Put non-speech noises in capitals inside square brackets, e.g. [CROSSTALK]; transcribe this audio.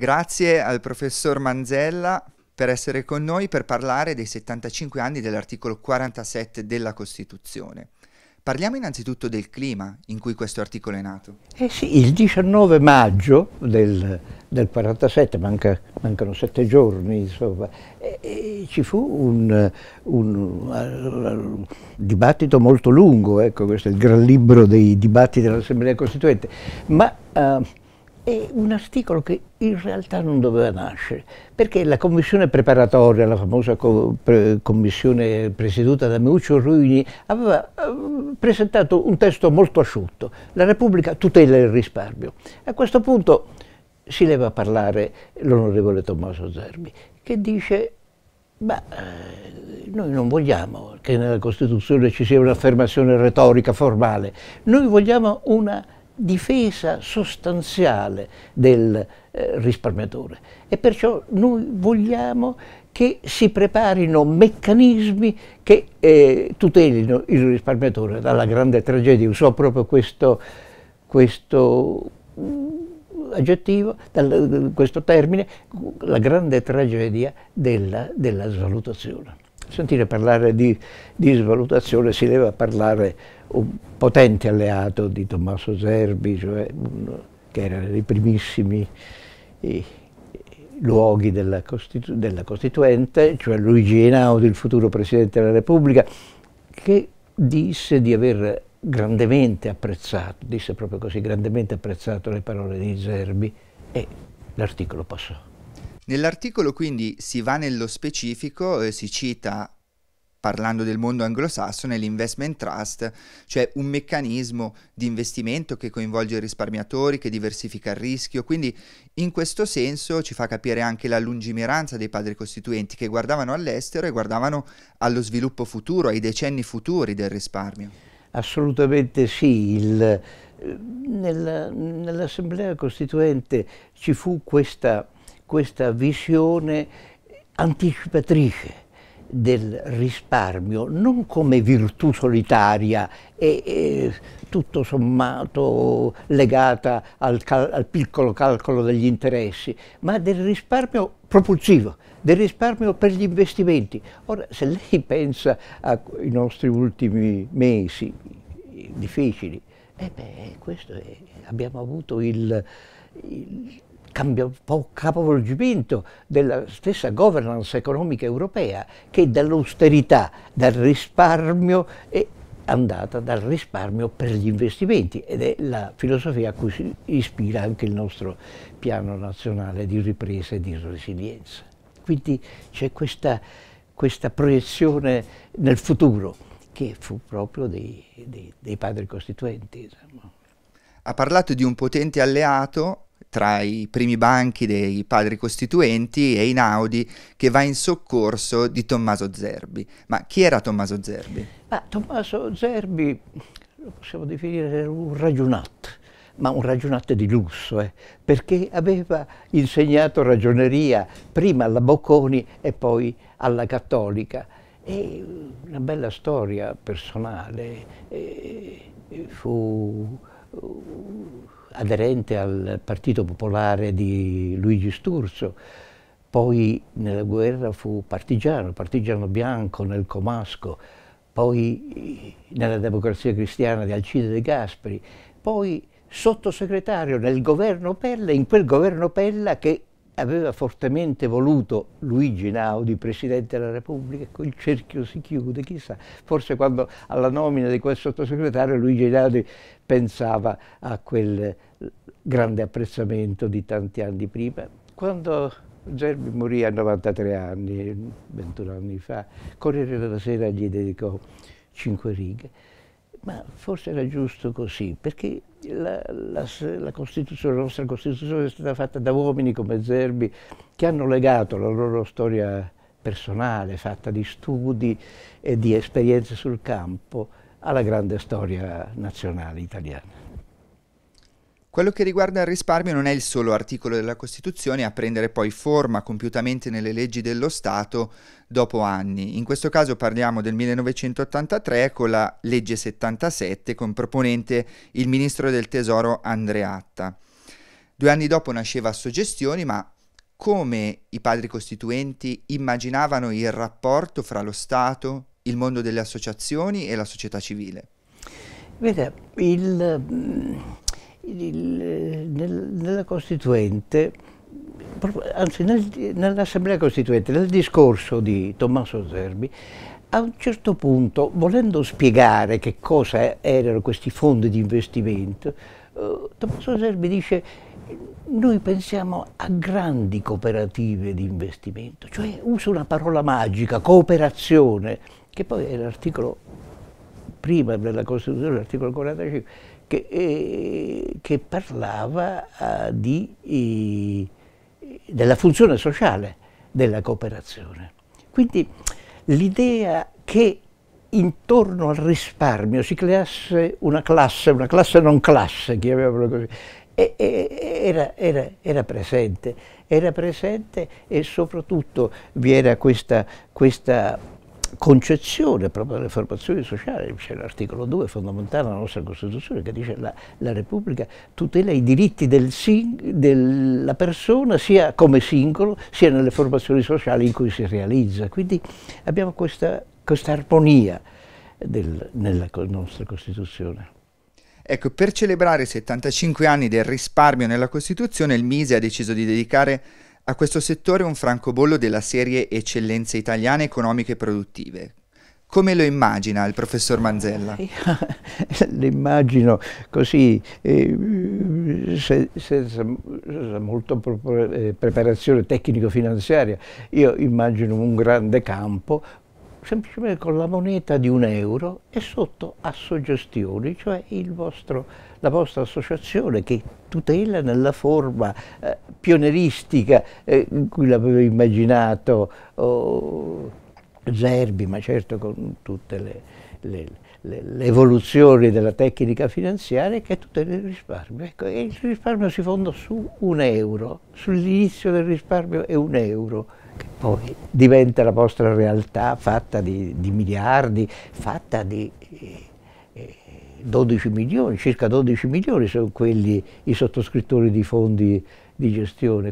Grazie al professor Manzella per essere con noi per parlare dei 75 anni dell'articolo 47 della Costituzione. Parliamo innanzitutto del clima in cui questo articolo è nato. Eh sì, il 19 maggio del, del 47, manca, mancano sette giorni, insomma, e, e ci fu un, un, un, dibattito molto lungo, ecco, questo è il gran libro dei dibattiti dell'Assemblea Costituente, ma... Uh, è un articolo che in realtà non doveva nascere, perché la commissione preparatoria, la famosa co pre commissione presieduta da Meuccio Ruini, aveva eh, presentato un testo molto asciutto, la Repubblica tutela il risparmio. A questo punto si leva a parlare l'onorevole Tommaso Zerbi, che dice ma eh, noi non vogliamo che nella Costituzione ci sia un'affermazione retorica formale, noi vogliamo una difesa sostanziale del eh, risparmiatore e perciò noi vogliamo che si preparino meccanismi che eh, tutelino il risparmiatore dalla grande tragedia, usò proprio questo, questo mm, aggettivo, dal, questo termine, la grande tragedia della, della svalutazione sentire parlare di, di svalutazione si deve parlare un potente alleato di Tommaso Zerbi, cioè mm, che era nei primissimi i, eh, luoghi della, Costitu della, Costituente, cioè Luigi Einaudi, il futuro Presidente della Repubblica, che disse di aver grandemente apprezzato, disse proprio così, grandemente apprezzato le parole di Zerbi e l'articolo passò. Nell'articolo quindi si va nello specifico, eh, si cita parlando del mondo anglosassone, l'investment trust, cioè un meccanismo di investimento che coinvolge i risparmiatori, che diversifica il rischio, quindi in questo senso ci fa capire anche la lungimiranza dei padri costituenti che guardavano all'estero e guardavano allo sviluppo futuro, ai decenni futuri del risparmio. Assolutamente sì, Il, eh, nella, nell'assemblea costituente ci fu questa questa visione anticipatrice del risparmio, non come virtù solitaria e, e tutto sommato legata al, al, piccolo calcolo degli interessi, ma del risparmio propulsivo, del risparmio per gli investimenti. Ora, se lei pensa ai nostri ultimi mesi difficili, eh beh, è, abbiamo avuto il, il cambia capovolgimento della stessa governance economica europea che dall'austerità, dal risparmio è andata dal risparmio per gli investimenti ed è la filosofia a cui si ispira anche il nostro piano nazionale di ripresa e di resilienza. Quindi c'è questa, questa, proiezione nel futuro che fu proprio dei, dei, dei padri costituenti. Insomma. Ha parlato di un potente alleato tra i primi banchi dei padri costituenti e Einaudi che va in soccorso di Tommaso Zerbi. Ma chi era Tommaso Zerbi? Ma Tommaso Zerbi lo possiamo definire un ragionato ma un ragionate di lusso, eh, perché aveva insegnato ragioneria prima alla Bocconi e poi alla Cattolica. E una bella storia personale, eh, fu aderente al Partito Popolare di Luigi Sturzo, poi nella guerra fu partigiano, partigiano bianco nel Comasco, poi nella democrazia cristiana di Alcide De Gasperi, poi sottosegretario nel governo Pella, in quel governo Pella che aveva fortemente voluto Luigi Naudi, Presidente della Repubblica, ecco, il cerchio si chiude, chissà, forse quando alla nomina di quel sottosegretario Luigi Naudi pensava a quel grande apprezzamento di tanti anni prima. Quando Gerbi morì a 93 anni, 21 anni fa, Corriere della Sera gli dedicò cinque righe, ma forse era giusto così, perché la, la, la, Costituzione, la nostra Costituzione è stata fatta da uomini come Zerbi che hanno legato la loro storia personale, fatta di studi e di esperienze sul campo, alla grande storia nazionale italiana. Quello che riguarda il risparmio non è il solo articolo della Costituzione a prendere poi forma compiutamente nelle leggi dello Stato dopo anni. In questo caso parliamo del 1983 con la legge 77 con proponente il ministro del Tesoro Andreatta. Due anni dopo nasceva a Suggestioni, ma come i padri costituenti immaginavano il rapporto fra lo Stato, il mondo delle associazioni e la società civile? Vede, il il, nel, nella Costituente, anzi nel, nell'Assemblea Costituente, nel discorso di Tommaso Zerbi, a un certo punto, volendo spiegare che cosa erano questi fondi di investimento, eh, Tommaso Zerbi dice noi pensiamo a grandi cooperative di investimento, cioè usa una parola magica, cooperazione, che poi è l'articolo prima della Costituzione, l'articolo 45, che, eh, che parlava eh, di, della funzione sociale della cooperazione. Quindi l'idea che intorno al risparmio si creasse una classe, una classe non classe, chiamiamola così, era, era, era, presente, era presente e soprattutto vi era questa, questa concezione proprio delle formazioni sociali, c'è l'articolo 2 fondamentale della nostra Costituzione che dice che la, la Repubblica tutela i diritti del, della persona sia come singolo sia nelle formazioni sociali in cui si realizza. Quindi abbiamo questa, questa armonia del, nella nostra Costituzione. Ecco, per celebrare i 75 anni del risparmio nella Costituzione, il Mise ha deciso di dedicare a questo settore un francobollo della serie Eccellenze italiane economiche e produttive. Come lo immagina il professor Manzella? Lo [LAUGHS] immagino così, eh, senza, senza molta eh, preparazione tecnico-finanziaria. Io immagino un grande campo semplicemente con la moneta di un euro e sotto assogestioni, cioè vostro, la vostra associazione che tutela nella forma eh, pioneristica eh, in cui l'avevo immaginato oh, Zerbi, ma certo con tutte le, le, le, le, evoluzioni della tecnica finanziaria che tutela il risparmio. Ecco, e il risparmio si fonda su un euro, sull'inizio del risparmio è un euro poi diventa la vostra realtà fatta di, di miliardi, fatta di eh, 12 eh, milioni, circa 12 milioni sono quelli i sottoscrittori di fondi di gestione.